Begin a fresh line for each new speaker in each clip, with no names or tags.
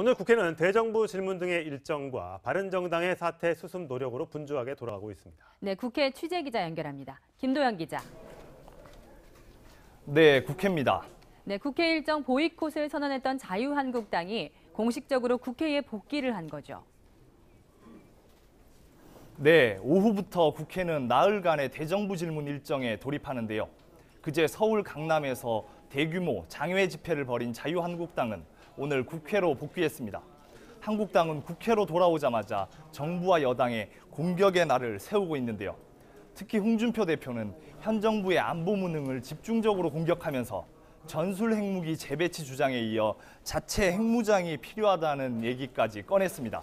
오늘 국회는 대정부 질문 등의 일정과 바른정당의 사태 수습 노력으로
분주하게 돌아가고 있습니다.
네, 국회 취재 기자 연결합니다. 김도영 기자.
네, 국회입니다.
네, 국회 일정 보이콧을 선언했던 자유한국당이 공식적으로 국회에 복귀를 한 거죠.
네, 오후부터 국회는 나흘간의 대정부 질문 일정에 돌입하는데요. 그제 서울 강남에서 대규모 장외 집회를 벌인 자유한국당은 오늘 국회로 복귀했습니다. 한국당은 국회로 돌아오자마자 정부와 여당의 공격의 날을 세우고 있는데요. 특히 홍준표 대표는 현 정부의 안보 무능을 집중적으로 공격하면서 전술 핵무기 재배치 주장에 이어 자체 핵무장이 필요하다는 얘기까지 꺼냈습니다.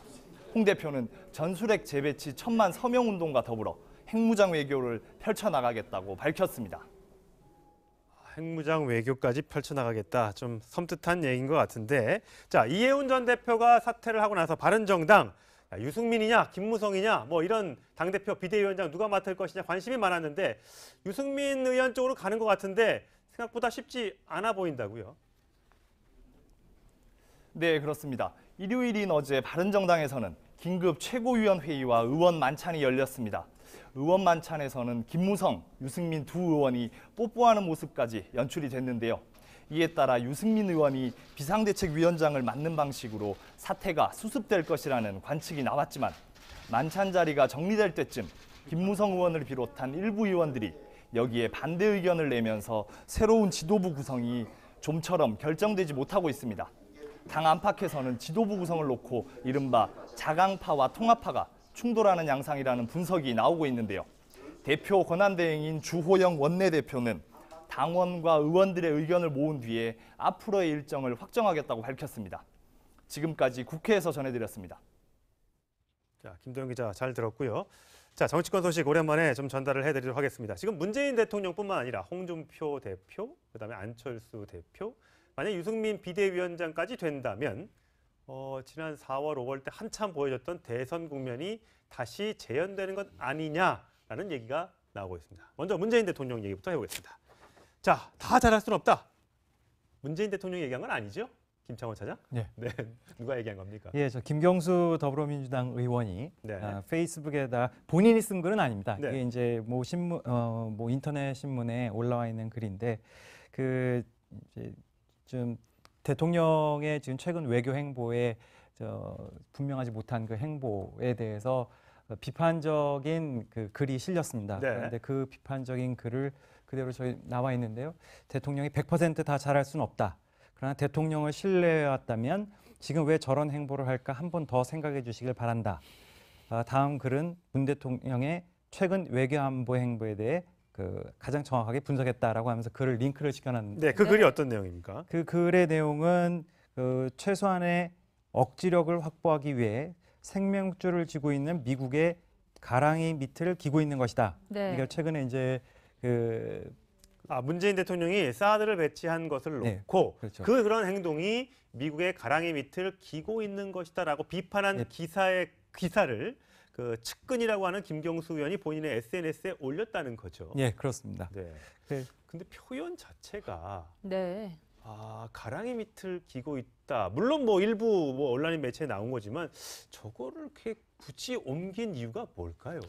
홍 대표는 전술핵 재배치 천만 서명 운동과 더불어 핵무장 외교를 펼쳐나가겠다고 밝혔습니다.
핵무장 외교까지 펼쳐나가겠다. 좀 섬뜩한 얘기인 것 같은데. 자, 이해훈 전 대표가 사퇴를 하고 나서 바른정당 유승민이냐 김무성이냐 뭐 이런 당대표 비대위원장 누가 맡을 것이냐 관심이 많았는데 유승민 의원 쪽으로 가는 것 같은데
생각보다 쉽지 않아 보인다고요. 네, 그렇습니다. 일요일인 어제 바른정당에서는 긴급 최고위원 회의와 의원 만찬이 열렸습니다. 의원 만찬에서는 김무성, 유승민 두 의원이 뽀뽀하는 모습까지 연출이 됐는데요. 이에 따라 유승민 의원이 비상대책위원장을 맡는 방식으로 사태가 수습될 것이라는 관측이 나왔지만 만찬 자리가 정리될 때쯤 김무성 의원을 비롯한 일부 의원들이 여기에 반대 의견을 내면서 새로운 지도부 구성이 좀처럼 결정되지 못하고 있습니다. 당 안팎에서는 지도부 구성을 놓고 이른바 자강파와 통합파가 충돌하는 양상이라는 분석이 나오고 있는데요. 대표 권한대행인 주호영 원내대표는 당원과 의원들의 의견을 모은 뒤에 앞으로의 일정을 확정하겠다고 밝혔습니다. 지금까지 국회에서 전해드렸습니다. 자, 김도영 기자 잘 들었고요.
자, 정치권 소식 오랜만에 좀 전달을 해드리도록 하겠습니다. 지금 문재인 대통령뿐만 아니라 홍준표 대표, 그다음에 안철수 대표, 만약 유승민 비대위원장까지 된다면 어, 지난 4월, 5월 때 한참 보여줬던 대선 국면이 다시 재현되는 것 아니냐라는 얘기가 나오고 있습니다. 먼저 문재인 대통령 얘기부터 해보겠습니다. 자, 다 잘할 수는 없다. 문재인 대통령 얘기한 건 아니죠? 김창원 차장? 네. 네. 누가 얘기한 겁니까? 예,
저 김경수 더불어민주당 의원이 네. 아, 페이스북에다 본인이 쓴 글은 아닙니다. 네. 이게 이제 뭐 신문 어뭐 인터넷 신문에 올라와 있는 글인데 그 이제 좀 대통령의 지금 최근 외교 행보에 저 분명하지 못한 그 행보에 대해서 비판적인 그 글이 실렸습니다. 네. 그런데 그 비판적인 글을 그대로 저희 나와 있는데요. 대통령이 100%다 잘할 수는 없다. 그러나 대통령을 신뢰해왔다면 지금 왜 저런 행보를 할까 한 번 더 생각해 주시길 바란다. 아, 다음 글은 문 대통령의 최근 외교 안보 행보에 대해 그 가장 정확하게 분석했다라고 하면서 글을 링크를 시켜놨는데 네, 그 글이
어떤 내용입니까?
그 글의 내용은 그 최소한의 억지력을 확보하기 위해 생명줄을 쥐고 있는 미국의 가랑이 밑을 기고 있는 것이다. 네. 그러니까 최근에 이제 그 아, 문재인
대통령이 사드를 배치한 것을 네, 놓고 그렇죠. 그 그런 행동이 미국의 가랑이 밑을 기고 있는 것이다라고 비판한 네. 기사의 기사를 그 측근이라고 하는 김경수 의원이 본인의 SNS에 올렸다는 거죠.
예, 그렇습니다. 네. 네.
근데 표현 자체가 네. 아, 가랑이 밑을 기고 있다. 물론 뭐 일부 뭐 온라인 매체에 나온 거지만 저거를 이렇게 굳이 옮긴 이유가 뭘까요?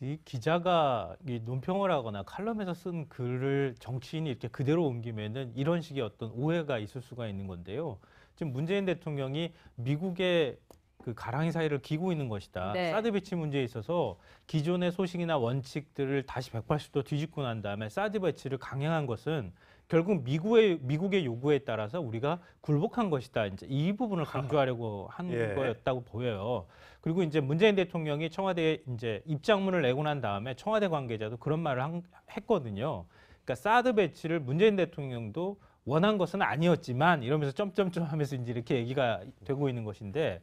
이 기자가 이 논평을 하거나 칼럼에서 쓴 글을 정치인이 이렇게 그대로 옮기면은 이런 식의 어떤 오해가 있을 수가 있는 건데요. 지금 문재인 대통령이 미국의 그 가랑이 사이를 기고 있는 것이다. 네. 사드 배치 문제에 있어서 기존의 소식이나 원칙들을 다시 180도 뒤집고 난 다음에 사드 배치를 강행한 것은 결국 미국의 미국의 요구에 따라서 우리가 굴복한 것이다. 이제 이 부분을 강조하려고 한 예. 거였다고 보여요. 그리고 이제 문재인 대통령이 청와대에 이제 입장문을 내고 난 다음에 청와대 관계자도 그런 말을 한, 했거든요. 그러니까 사드 배치를 문재인 대통령도 원한 것은 아니었지만 이러면서 점점점 하면서 이제 이렇게 얘기가 되고 있는 것인데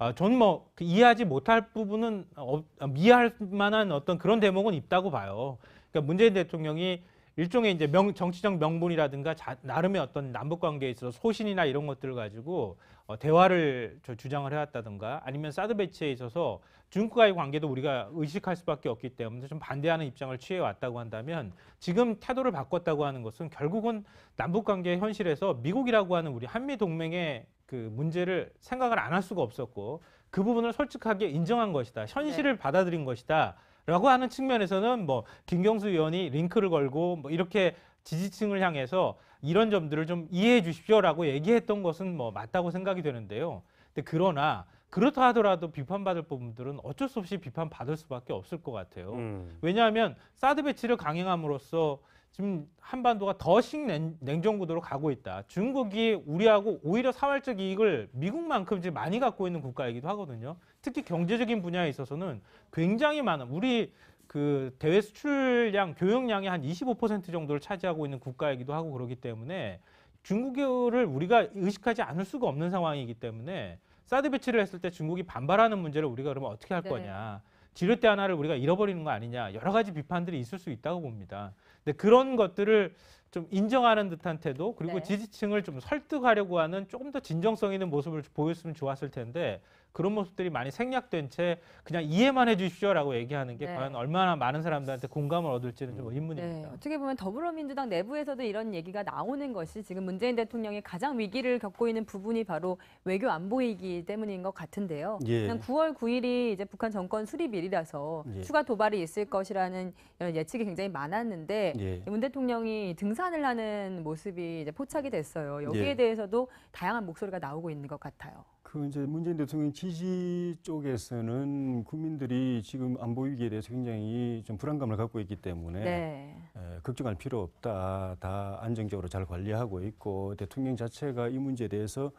아, 저는 뭐 그 이해하지 못할 부분은 어, 아, 미할 만한 어떤 그런 대목은 있다고 봐요. 그러니까 문재인 대통령이 일종의 이제 명, 정치적 명분이라든가 자, 나름의 어떤 남북 관계에 있어서 소신이나 이런 것들을 가지고 어, 대화를 저 주장을 해왔다든가 아니면 사드 배치에 있어서 중국과의 관계도 우리가 의식할 수밖에 없기 때문에 좀 반대하는 입장을 취해왔다고 한다면 지금 태도를 바꿨다고 하는 것은 결국은 남북 관계 현실에서 미국이라고 하는 우리 한미 동맹의 그 문제를 생각을 안 할 수가 없었고 그 부분을 솔직하게 인정한 것이다. 현실을 네. 받아들인 것이다. 라고 하는 측면에서는 뭐 김경수 의원이 링크를 걸고 뭐 이렇게 지지층을 향해서 이런 점들을 좀 이해해 주십시오라고 얘기했던 것은 뭐 맞다고 생각이 되는데요. 근데 그러나 그렇다 하더라도 비판받을 부분들은 어쩔 수 없이 비판받을 수밖에 없을 것 같아요. 음. 왜냐하면 사드 배치를 강행함으로써 지금 한반도가 더 식냉전구도로 가고 있다. 중국이 우리하고 오히려 사활적 이익을 미국만큼 지금 많이 갖고 있는 국가이기도 하거든요. 특히 경제적인 분야에 있어서는 굉장히 많은 우리 그 대외 수출량 교역량의 한25% 정도를 차지하고 있는 국가이기도 하고 그러기 때문에 중국을 우리가 의식하지 않을 수가 없는 상황이기 때문에 사드 배치를 했을 때 중국이 반발하는 문제를 우리가 그러면 어떻게 할 네. 거냐. 지렛대 하나를 우리가 잃어버리는 거 아니냐 여러 가지 비판들이 있을 수 있다고 봅니다. 근데 그런 것들을 좀 인정하는 듯한 태도 그리고 네. 지지층을 좀 설득하려고 하는 조금 더 진정성 있는 모습을 보였으면 좋았을 텐데 그런 모습들이 많이 생략된 채 그냥 이해만 해주십시오라고 얘기하는 게 네. 과연 얼마나 많은 사람들한테 공감을 얻을지는 좀 음, 의문입니다.
네. 어떻게 보면 더불어민주당 내부에서도 이런 얘기가 나오는 것이 지금 문재인 대통령이 가장 위기를 겪고 있는 부분이 바로 외교 안보이기 때문인 것 같은데요. 예. 9월 9일이 이제 북한 정권 수립일이라서 예. 추가 도발이 있을 것이라는 이런 예측이 굉장히 많았는데 예. 문 대통령이 등산을 하는 모습이 이제 포착이 됐어요. 여기에 예. 대해서도 다양한 목소리가 나오고 있는 것 같아요.
그 이제 문재인 대통령 지지 쪽에서는 국민들이 지금 안보 위기에 대해서 굉장히 좀 불안감을 갖고 있기 때문에 네. 에, 걱정할 필요 없다. 다 안정적으로 잘 관리하고 있고 대통령 자체가 이 문제에 대해서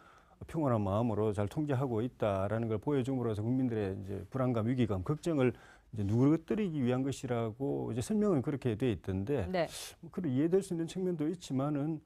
평온한 마음으로 잘 통제하고 있다라는 걸 보여줌으로써 국민들의 이제 불안감, 위기감, 걱정을 이제 누그뜨리기 위한 것이라고 이제 설명은 그렇게 돼 있던데 네. 뭐 그걸 이해될 수 있는 측면도 있지만은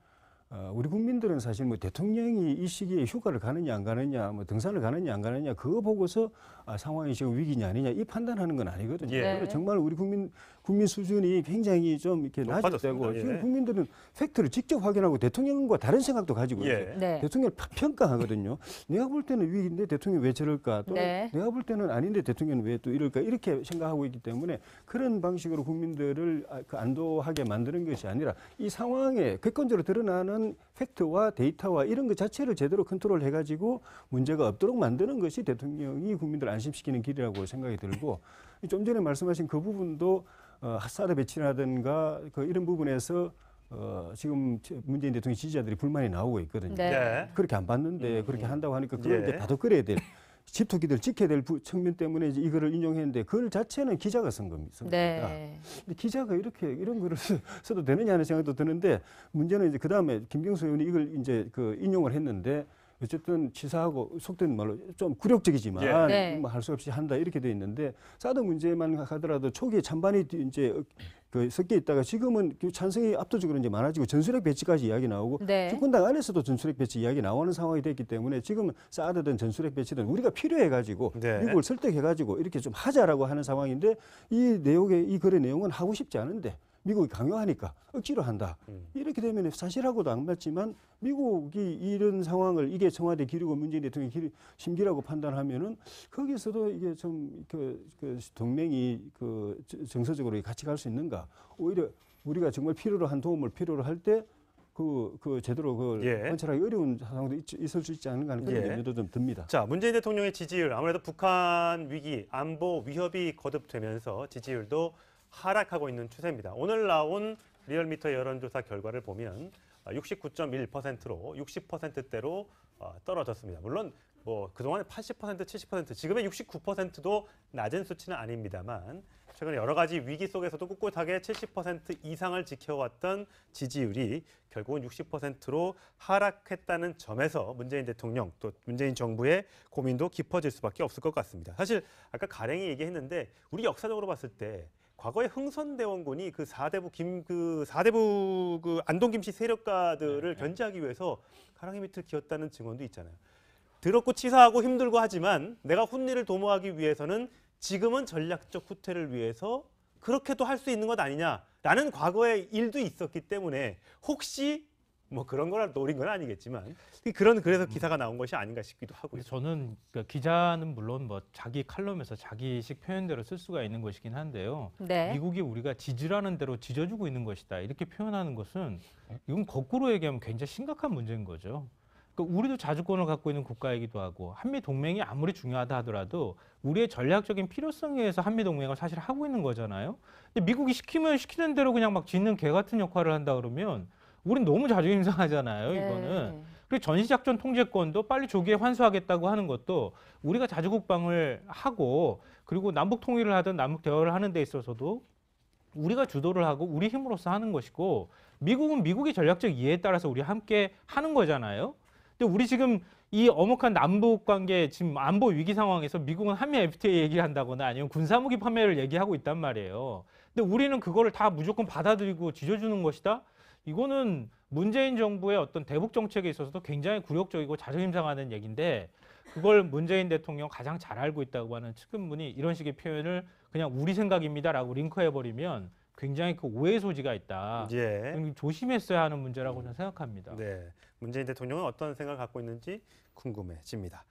어, 우리 국민들은 사실 뭐 대통령이 이 시기에 휴가를 가느냐 안 가느냐, 뭐 등산을 가느냐 안 가느냐 그거 보고서 아, 상황이 지금 위기냐 아니냐 이 판단하는 건 아니거든요. 예. 정말 우리 국민 국민 수준이 굉장히 좀 이렇게 낮아지고 예. 지금 국민들은 팩트를 직접 확인하고 대통령과 다른 생각도 가지고 예. 있어요. 네. 대통령을 평가하거든요. 내가 볼 때는 위기인데 대통령 이왜 저럴까? 또 네. 내가 볼 때는 아닌데 대통령 은왜 또 이럴까? 이렇게 생각하고 있기 때문에 그런 방식으로 국민들을 아, 그 안도하게 만드는 것이 아니라 이 상황에 객관적으로 드러나는 팩트와 데이터와 이런 것 자체를 제대로 컨트롤해가지고 문제가 없도록 만드는 것이 대통령이 국민들 을 안심시키는 길이라고 생각이 들고 좀 전에 말씀하신 그 부분도 어, 학살의 배치라든가 그 이런 부분에서 어, 지금 문재인 대통령 지지자들이 불만이 나오고 있거든요. 네. 네. 그렇게 안 봤는데 음, 그렇게 예. 한다고 하니까 그걸 예. 이제 받아들여야 될 집토끼들 지켜야 될 측면 때문에 이제 이거를 인용했는데 그걸 자체는 기자가 쓴 겁니다. 네. 근데 기자가 이렇게 이런 글을 써도 되느냐 하는 생각도 드는데 문제는 이제 그 다음에 김경수 의원이 이걸 이제 그 인용을 했는데 어쨌든 지사하고 속된 말로 좀 굴욕적이지만 예. 네. 뭐할 수 없이 한다 이렇게 돼 있는데 사드 문제만 하더라도 초기에 찬반이 이제 어, 그 섞여 있다가 지금은 그 찬성이 압도적으로 이제 많아지고 전술핵 배치까지 이야기 나오고 네. 집권당 안에서도 전술핵 배치 이야기 나오는 상황이 됐기 때문에 지금 사드든 전술핵 배치든 우리가 필요해 가지고 네. 미국을 설득해 가지고 이렇게 좀 하자라고 하는 상황인데 이 내용의 이 글의 내용은 하고 싶지 않은데 미국이 강요하니까 억지로 한다. 음. 이렇게 되면 사실하고도 안 맞지만 미국이 이런 상황을 이게 청와대 기류고 문재인 대통령 의 심기라고 판단하면은 거기서도 이게 좀그 그 동맹이 그 정서적으로 같이 갈 수 있는가? 오히려 우리가 정말 필요로 한 도움을 필요로 할 때 그, 그 제대로 그 예. 관찰하기 어려운 상황도 있, 을수 있지 않은가 하는 그런 예. 염려도 좀 듭니다.
자, 문재인 대통령의 지지율 아무래도 북한 위기, 안보 위협이 거듭되면서 지지율도 하락하고 있는 추세입니다. 오늘 나온 리얼미터 여론조사 결과를 보면 69.1%로 아, 60%대로 아, 떨어졌습니다. 물론 뭐 그동안 80%, 70%, 지금의 69%도 낮은 수치는 아닙니다만 최근 여러 가지 위기 속에서도 꿋꿋하게 70% 이상을 지켜왔던 지지율이 결국은 60%로 하락했다는 점에서 문재인 대통령 또 문재인 정부의 고민도 깊어질 수밖에 없을 것 같습니다. 사실 아까 가랭이 얘기했는데 우리 역사적으로 봤을 때 과거에 흥선대원군이 그 4대부 김, 그 4대부 그 안동 김씨 세력가들을 네. 견제하기 위해서 가랑이 밑을 기었다는 증언도 있잖아요. 더럽고 치사하고 힘들고 하지만 내가 훈리를 도모하기 위해서는 지금은 전략적 후퇴를 위해서 그렇게도 할 수 있는 것 아니냐라는 과거의 일도 있었기 때문에 혹시 뭐 그런 거라 노린 건 아니겠지만 그런 그래서 기사가 나온 것이 아닌가 싶기도 하고요.
저는 그러니까 기자는 물론 뭐 자기 칼럼에서 자기식 표현대로 쓸 수가 있는 것이긴 한데요. 네. 미국이 우리가 지지라는 대로 지져주고 있는 것이다 이렇게 표현하는 것은 이건 거꾸로 얘기하면 굉장히 심각한 문제인 거죠. 그러니까 우리도 자주권을 갖고 있는 국가이기도 하고 한미 동맹이 아무리 중요하다 하더라도 우리의 전략적인 필요성에 의해서 한미 동맹을 사실 하고 있는 거잖아요. 근데 미국이 시키면 시키는 대로 그냥 막 짓는 개 같은 역할을 한다 그러면 우린 너무 자존심 상하잖아요. 네. 이거는. 네. 그리고 전시작전 통제권도 빨리 조기에 환수하겠다고 하는 것도 우리가 자주국방을 하고 그리고 남북 통일을 하든 남북 대화를 하는 데 있어서도 우리가 주도를 하고 우리 힘으로서 하는 것이고 미국은 미국의 전략적 이해에 따라서 우리 함께 하는 거잖아요. 근데 우리 지금 이 어묵한 남북 관계 지금 안보 위기 상황에서 미국은 한미 FTA 얘기한다거나 아니면 군사무기 판매를 얘기하고 있단 말이에요. 근데 우리는 그거를 다 무조건 받아들이고 지져주는 것이다. 이거는 문재인 정부의 어떤 대북 정책에 있어서도 굉장히 굴욕적이고 자존심 상하는 얘기인데 그걸 문재인 대통령 가장 잘 알고 있다고 하는 측근분이 이런 식의 표현을 그냥 우리 생각입니다라고 링크해 버리면 굉장히 그 오해 소지가 있다. 예. 조심했어야 하는 문제라고 저는 생각합니다. 네. 문재인 대통령은 어떤 생각을 갖고 있는지 궁금해집니다.